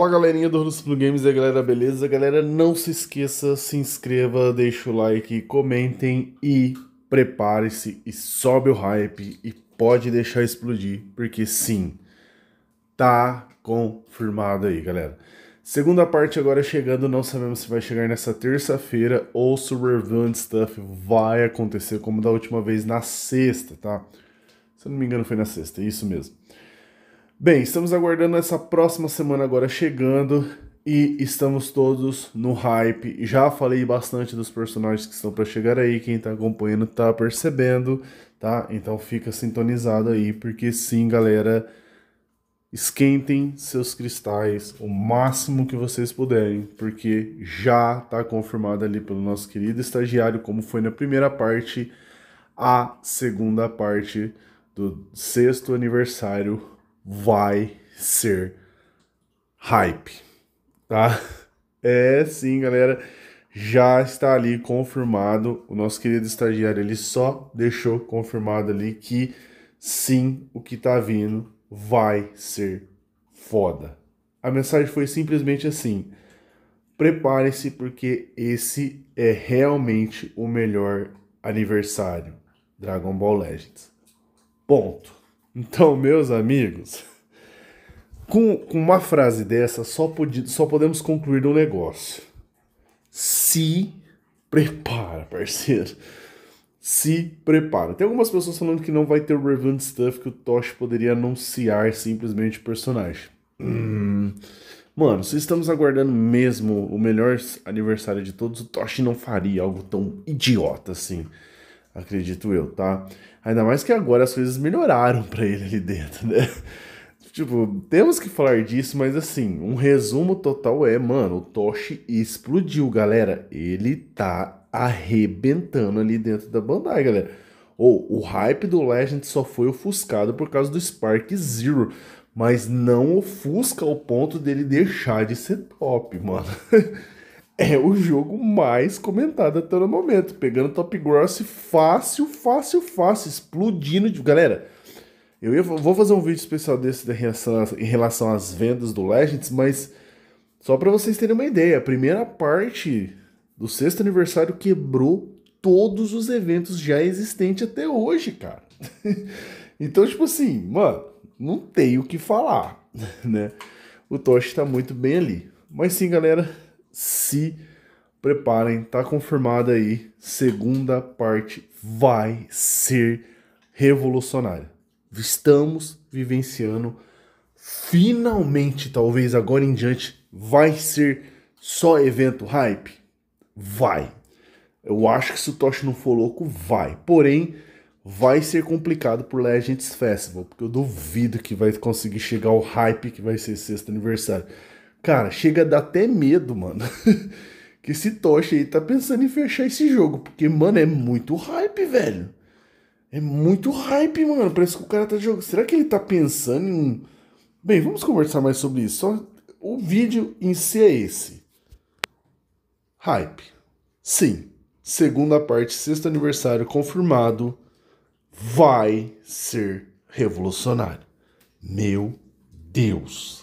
Fala galerinha do Russo Games e galera, beleza? Galera, não se esqueça, se inscreva, deixa o like, comentem e prepare-se e sobe o hype e pode deixar explodir, porque sim, tá confirmado aí, galera. Segunda parte agora chegando, não sabemos se vai chegar nessa terça-feira ou se o Revenant Stuff vai acontecer como da última vez na sexta, tá? Se eu não me engano foi na sexta, é isso mesmo. Bem, estamos aguardando essa próxima semana agora chegando e estamos todos no hype. Já falei bastante dos personagens que estão para chegar aí, quem está acompanhando está percebendo, tá? Então fica sintonizado aí, porque sim, galera, esquentem seus cristais o máximo que vocês puderem, porque já está confirmado ali pelo nosso querido estagiário, como foi na primeira parte, a segunda parte do sexto aniversário vai ser hype, tá? É sim, galera, já está ali confirmado. O nosso querido estagiário ele só deixou confirmado ali que sim, o que tá vindo vai ser foda. A mensagem foi simplesmente assim: prepare-se porque esse é realmente o melhor aniversário Dragon Ball Legends. Ponto. Então, meus amigos, com, com uma frase dessa, só, podi, só podemos concluir um negócio. Se prepara, parceiro. Se prepara. Tem algumas pessoas falando que não vai ter o Revenge Stuff que o Tosh poderia anunciar simplesmente o personagem. Hum. Mano, se estamos aguardando mesmo o melhor aniversário de todos, o Tosh não faria algo tão idiota assim acredito eu, tá? Ainda mais que agora as coisas melhoraram para ele ali dentro, né? Tipo, temos que falar disso, mas assim, um resumo total é, mano, o Toshi explodiu, galera. Ele tá arrebentando ali dentro da Bandai, galera. Ou oh, o hype do Legend só foi ofuscado por causa do Spark Zero, mas não ofusca ao ponto dele deixar de ser top, mano. é o jogo mais comentado até o momento. Pegando top gross fácil, fácil, fácil. Explodindo de. Galera, eu ia, vou fazer um vídeo especial desse reação, em relação às vendas do Legends, mas só para vocês terem uma ideia, a primeira parte do sexto aniversário quebrou todos os eventos já existentes até hoje, cara. então, tipo assim, mano, não tem o que falar, né? O Tosh tá muito bem ali. Mas sim, galera, se preparem, tá confirmada aí. Segunda parte vai ser revolucionária. Estamos vivenciando finalmente, talvez agora em diante, vai ser só evento hype? Vai. Eu acho que se o Tosh não for louco, vai. Porém, vai ser complicado por Legends Festival, porque eu duvido que vai conseguir chegar ao hype que vai ser sexto aniversário. Cara, chega a dar até medo, mano. que esse Tocha aí tá pensando em fechar esse jogo. Porque, mano, é muito hype, velho. É muito hype, mano. Parece que o cara tá jogando. Será que ele tá pensando em um. Bem, vamos conversar mais sobre isso. Só o vídeo em si é esse. Hype. Sim. Segunda parte, sexto aniversário confirmado. Vai ser revolucionário. Meu Deus.